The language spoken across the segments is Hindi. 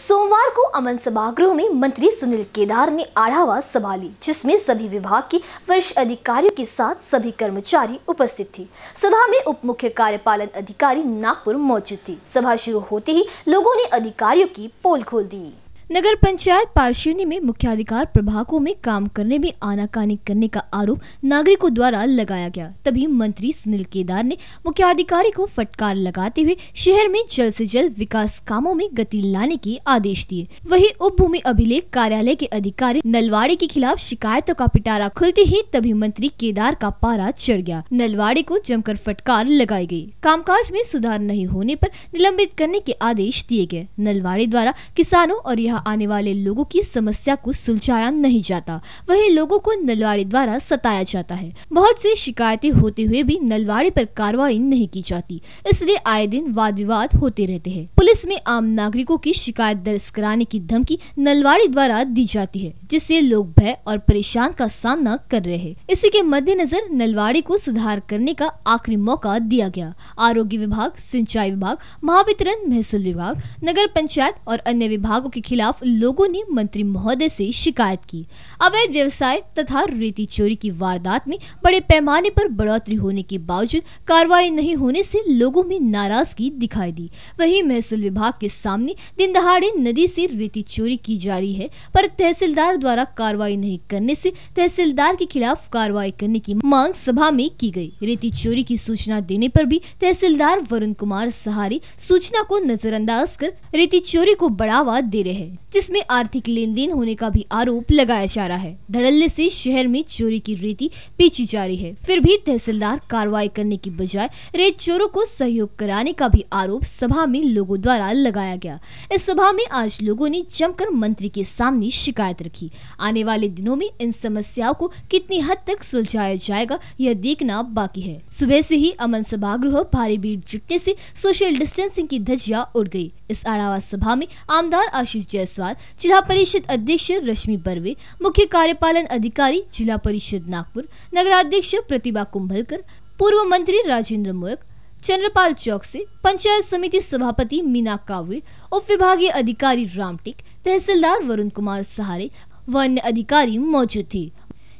सोमवार को अमन सभागृह में मंत्री सुनील केदार ने आढ़ावा सभा ली जिसमें सभी विभाग के वरिष्ठ अधिकारियों के साथ सभी कर्मचारी उपस्थित थे सभा में उप मुख्य कार्यपालन अधिकारी नागपुर मौजूद थी सभा शुरू होते ही लोगों ने अधिकारियों की पोल खोल दी नगर पंचायत पारशिवनी में मुख्याधिकार प्रभागों में काम करने में आनाकानी करने का आरोप नागरिकों द्वारा लगाया गया तभी मंत्री सुनील केदार ने मुख्याधिकारी को फटकार लगाते हुए शहर में जल्द से जल्द विकास कामों में गति लाने के आदेश दिए वहीं उपभूमि अभिलेख कार्यालय के अधिकारी नलवाड़ी के खिलाफ शिकायतों का पिटारा खुलते ही तभी मंत्री केदार का पारा चढ़ गया नलवाड़ी को जमकर फटकार लगाई गयी कामकाज में सुधार नहीं होने आरोप निलंबित करने के आदेश दिए गए नलवाड़ी द्वारा किसानों और यहाँ यहाँ आने वाले लोगों की समस्या को सुलझाया नहीं जाता वही लोगों को नलवाड़ी द्वारा सताया जाता है बहुत सी शिकायतें होते हुए भी नलवाड़ी पर कार्रवाई नहीं की जाती इसलिए आए दिन वाद विवाद होते रहते हैं पुलिस में आम नागरिकों की शिकायत दर्ज कराने की धमकी नलवाड़ी द्वारा दी जाती है जिससे लोग भय और परेशान का सामना कर रहे हैं इसी के मद्देनजर नलवाड़ी को सुधार करने का आखिरी मौका दिया गया आरोग्य विभाग सिंचाई विभाग महावितरण महसूल विभाग नगर पंचायत और अन्य विभागों के खिलाफ खिलाफ लोगों ने मंत्री महोदय से शिकायत की अवैध व्यवसाय तथा रेती चोरी की वारदात में बड़े पैमाने पर बढ़ोतरी होने के बावजूद कार्रवाई नहीं होने से लोगों में नाराजगी दिखाई दी वहीं महसूल विभाग के सामने दिन दहाड़े नदी से रेती चोरी की जा रही है पर तहसीलदार द्वारा कार्रवाई नहीं करने से तहसीलदार के खिलाफ कार्रवाई करने की मांग सभा में की गई रेती चोरी की सूचना देने पर भी तहसीलदार वरुण कुमार सहारी सूचना को नजरअंदाज कर रेती चोरी को बढ़ावा दे रहे हैं जिसमें आर्थिक लेन देन होने का भी आरोप लगाया जा रहा है धड़ल्ले से शहर में चोरी की रीति पीछी जा रही है फिर भी तहसीलदार कार्रवाई करने की बजाय रेत चोरों को सहयोग कराने का भी आरोप सभा में लोगों द्वारा लगाया गया इस सभा में आज लोगों ने जमकर मंत्री के सामने शिकायत रखी आने वाले दिनों में इन समस्याओं को कितनी हद तक सुलझाया जाएगा यह देखना बाकी है सुबह से ही अमन सभागृह भारी भीड़ जुटने से सोशल डिस्टेंसिंग की धज्जियां उड़ गई इस आड़ावा सभा में आमदार आशीष जायसवाल जिला परिषद अध्यक्ष रश्मि बर्वे मुख्य कार्यपालन अधिकारी जिला परिषद नागपुर नगराध्यक्ष प्रतिभा कुंभलकर पूर्व मंत्री राजेंद्र मोयक चंद्रपाल चौक से पंचायत समिति सभापति मीना कावड़े उप विभागीय अधिकारी रामटिक तहसीलदार वरुण कुमार सहारे व अन्य अधिकारी मौजूद थे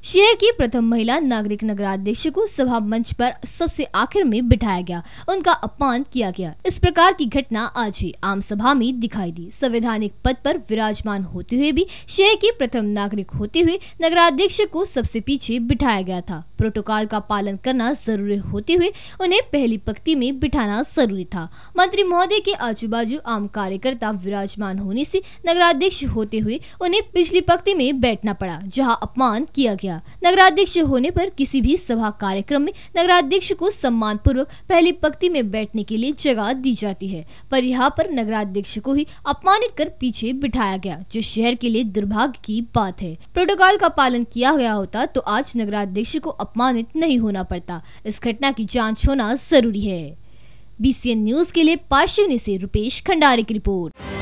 शहर की प्रथम महिला नागरिक नगराध्यक्ष को सभा मंच पर सबसे आखिर में बिठाया गया उनका अपमान किया गया इस प्रकार की घटना आज ही आम सभा में दिखाई दी संवैधानिक पद पर विराजमान होते हुए भी शहर की प्रथम नागरिक होते हुए नगराध्यक्ष को सबसे पीछे बिठाया गया था प्रोटोकॉल का पालन करना जरूरी होते हुए उन्हें पहली पक्ति में बिठाना जरूरी था मंत्री महोदय के आजू बाजू आम कार्यकर्ता विराजमान होने से नगराध्यक्ष होते हुए उन्हें पिछली पक्ति में बैठना पड़ा जहाँ अपमान किया गया नगराध्यक्ष होने पर किसी भी सभा कार्यक्रम में नगराध्यक्ष को सम्मान पूर्वक पहली पक्ति में बैठने के लिए जगह दी जाती है पर यहाँ पर नगराध्यक्ष को ही अपमानित कर पीछे बिठाया गया जो शहर के लिए दुर्भाग्य की बात है प्रोटोकॉल का पालन किया गया होता तो आज नगराध्यक्ष को अपमानित नहीं होना पड़ता इस घटना की जांच होना जरूरी है बीसीएन न्यूज के लिए पार्शिवनी से रुपेश खंडारे की रिपोर्ट